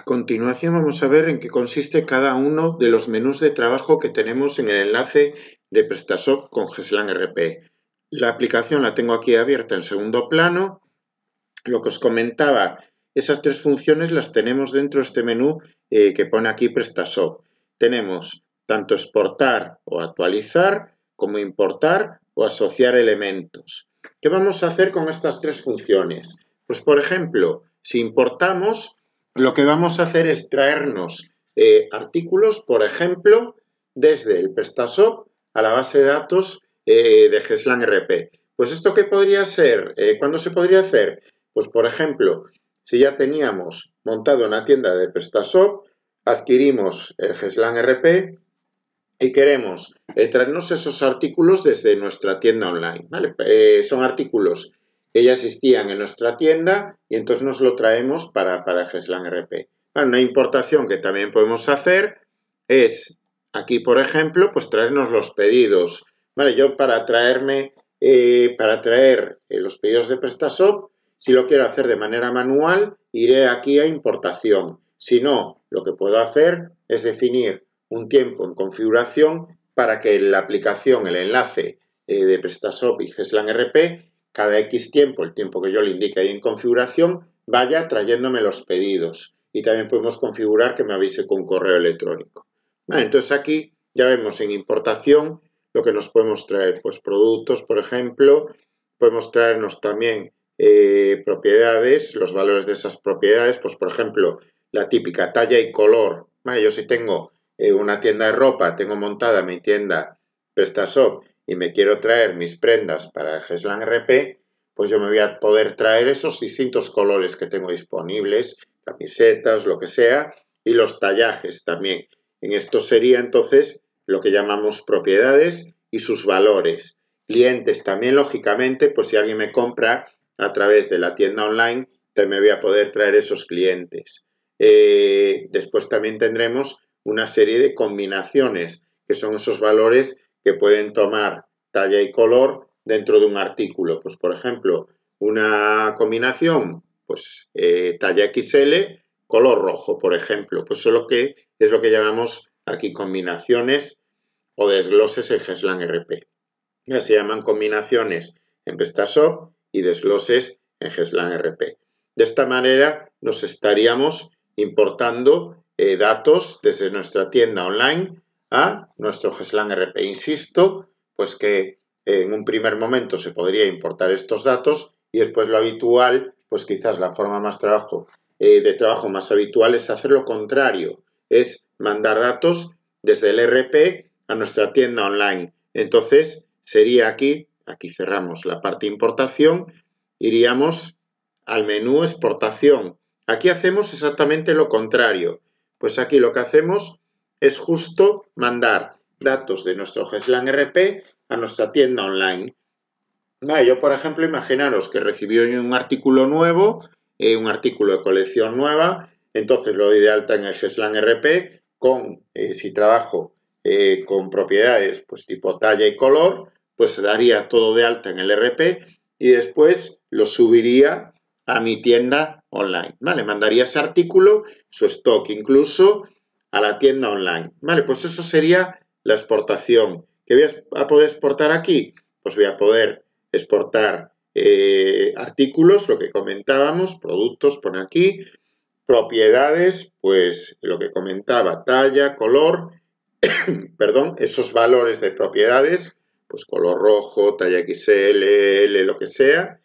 A continuación vamos a ver en qué consiste cada uno de los menús de trabajo que tenemos en el enlace de PrestaShop con GESLAN RP. La aplicación la tengo aquí abierta en segundo plano. Lo que os comentaba, esas tres funciones las tenemos dentro de este menú eh, que pone aquí PrestaShop. Tenemos tanto exportar o actualizar, como importar o asociar elementos. ¿Qué vamos a hacer con estas tres funciones? Pues por ejemplo, si importamos, lo que vamos a hacer es traernos eh, artículos, por ejemplo, desde el PrestaShop a la base de datos eh, de GESLAN RP. Pues esto qué podría ser, eh, ¿cuándo se podría hacer? Pues por ejemplo, si ya teníamos montado una tienda de PrestaShop, adquirimos el GESLAN RP y queremos traernos esos artículos desde nuestra tienda online. son artículos ellas existían en nuestra tienda y entonces nos lo traemos para, para Geslan RP. una importación que también podemos hacer es, aquí por ejemplo, pues traernos los pedidos. Vale, yo para traerme, eh, para traer eh, los pedidos de PrestaShop, si lo quiero hacer de manera manual, iré aquí a importación. Si no, lo que puedo hacer es definir un tiempo en configuración para que la aplicación, el enlace eh, de PrestaShop y Geslan RP cada X tiempo, el tiempo que yo le indique ahí en configuración, vaya trayéndome los pedidos. Y también podemos configurar que me avise con correo electrónico. entonces aquí ya vemos en importación lo que nos podemos traer. Pues productos, por ejemplo, podemos traernos también eh, propiedades, los valores de esas propiedades, pues por ejemplo, la típica talla y color. yo si tengo eh, una tienda de ropa, tengo montada mi tienda PrestaShop y me quiero traer mis prendas para Geslan RP, pues yo me voy a poder traer esos distintos colores que tengo disponibles, camisetas, lo que sea, y los tallajes también. En esto sería entonces lo que llamamos propiedades y sus valores. Clientes también, lógicamente, pues si alguien me compra a través de la tienda online, también me voy a poder traer esos clientes. Eh, después también tendremos una serie de combinaciones, que son esos valores pueden tomar talla y color dentro de un artículo. Pues, por ejemplo, una combinación, pues eh, talla XL, color rojo, por ejemplo. Pues eso lo que, es lo que llamamos aquí combinaciones o desgloses en Geslan RP. Ya se llaman combinaciones en PrestaShop y desgloses en Geslan RP. De esta manera nos estaríamos importando eh, datos desde nuestra tienda online a nuestro GESLAN RP. Insisto, pues que en un primer momento se podría importar estos datos y después lo habitual, pues quizás la forma más trabajo, eh, de trabajo más habitual es hacer lo contrario, es mandar datos desde el RP a nuestra tienda online. Entonces sería aquí, aquí cerramos la parte importación, iríamos al menú exportación. Aquí hacemos exactamente lo contrario. Pues aquí lo que hacemos es justo mandar datos de nuestro GESLAN RP a nuestra tienda online. Ah, yo, por ejemplo, imaginaros que recibí un artículo nuevo, eh, un artículo de colección nueva, entonces lo doy de alta en el GESLAN RP con, eh, si trabajo eh, con propiedades pues tipo talla y color, pues se daría todo de alta en el RP y después lo subiría a mi tienda online. ¿vale? Mandaría ese artículo, su stock incluso, a la tienda online. Vale, pues eso sería la exportación. ¿Qué voy a poder exportar aquí? Pues voy a poder exportar eh, artículos, lo que comentábamos, productos, pone aquí, propiedades, pues lo que comentaba, talla, color, perdón, esos valores de propiedades, pues color rojo, talla XL, L, lo que sea,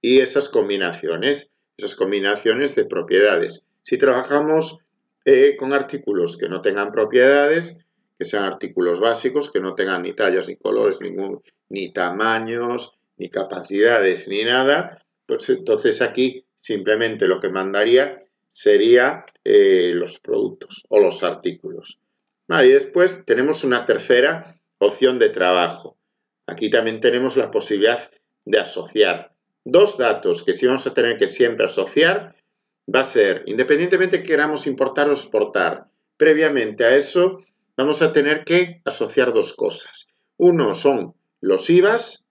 y esas combinaciones, esas combinaciones de propiedades. Si trabajamos eh, con artículos que no tengan propiedades, que sean artículos básicos, que no tengan ni tallas, ni colores, ningún, ni tamaños, ni capacidades, ni nada. Pues entonces aquí simplemente lo que mandaría sería eh, los productos o los artículos. y después tenemos una tercera opción de trabajo. Aquí también tenemos la posibilidad de asociar dos datos que sí vamos a tener que siempre asociar va a ser, independientemente que queramos importar o exportar, previamente a eso vamos a tener que asociar dos cosas. Uno son los IVAs,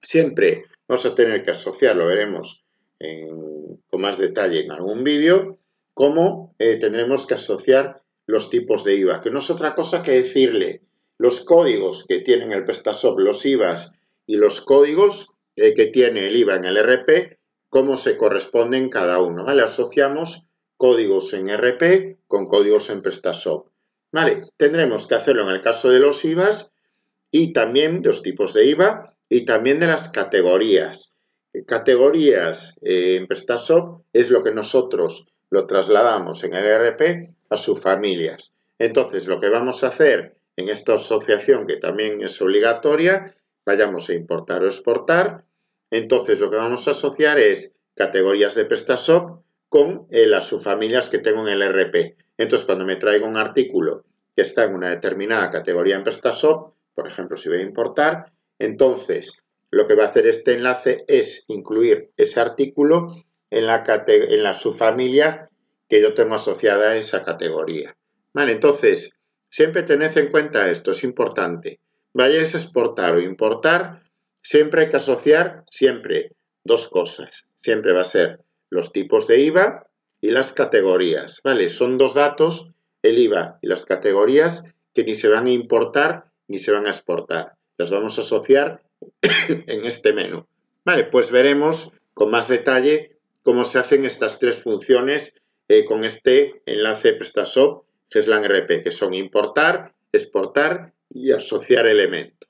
siempre vamos a tener que asociar, lo veremos con más detalle en algún vídeo, cómo eh, tendremos que asociar los tipos de IVA, que no es otra cosa que decirle los códigos que tienen el PrestaShop, los IVAs y los códigos eh, que tiene el IVA en el RP, cómo se corresponden cada uno. ¿vale? Asociamos códigos en RP con códigos en PrestaShop. ¿Vale? Tendremos que hacerlo en el caso de los IVAs y también de los tipos de IVA y también de las categorías. Categorías eh, en PrestaShop es lo que nosotros lo trasladamos en el RP a sus familias. Entonces, lo que vamos a hacer en esta asociación, que también es obligatoria, vayamos a importar o exportar, entonces lo que vamos a asociar es categorías de PrestaShop con eh, las subfamilias que tengo en el RP. Entonces cuando me traigo un artículo que está en una determinada categoría en PrestaShop, por ejemplo si voy a importar, entonces lo que va a hacer este enlace es incluir ese artículo en la, en la subfamilia que yo tengo asociada a esa categoría. Vale, entonces siempre tened en cuenta esto, es importante. Vayáis a exportar o importar Siempre hay que asociar, siempre, dos cosas. Siempre va a ser los tipos de IVA y las categorías, ¿vale? Son dos datos, el IVA y las categorías, que ni se van a importar ni se van a exportar. Las vamos a asociar en este menú. Vale, pues veremos con más detalle cómo se hacen estas tres funciones eh, con este enlace PrestaShop la RP, que son importar, exportar y asociar elementos.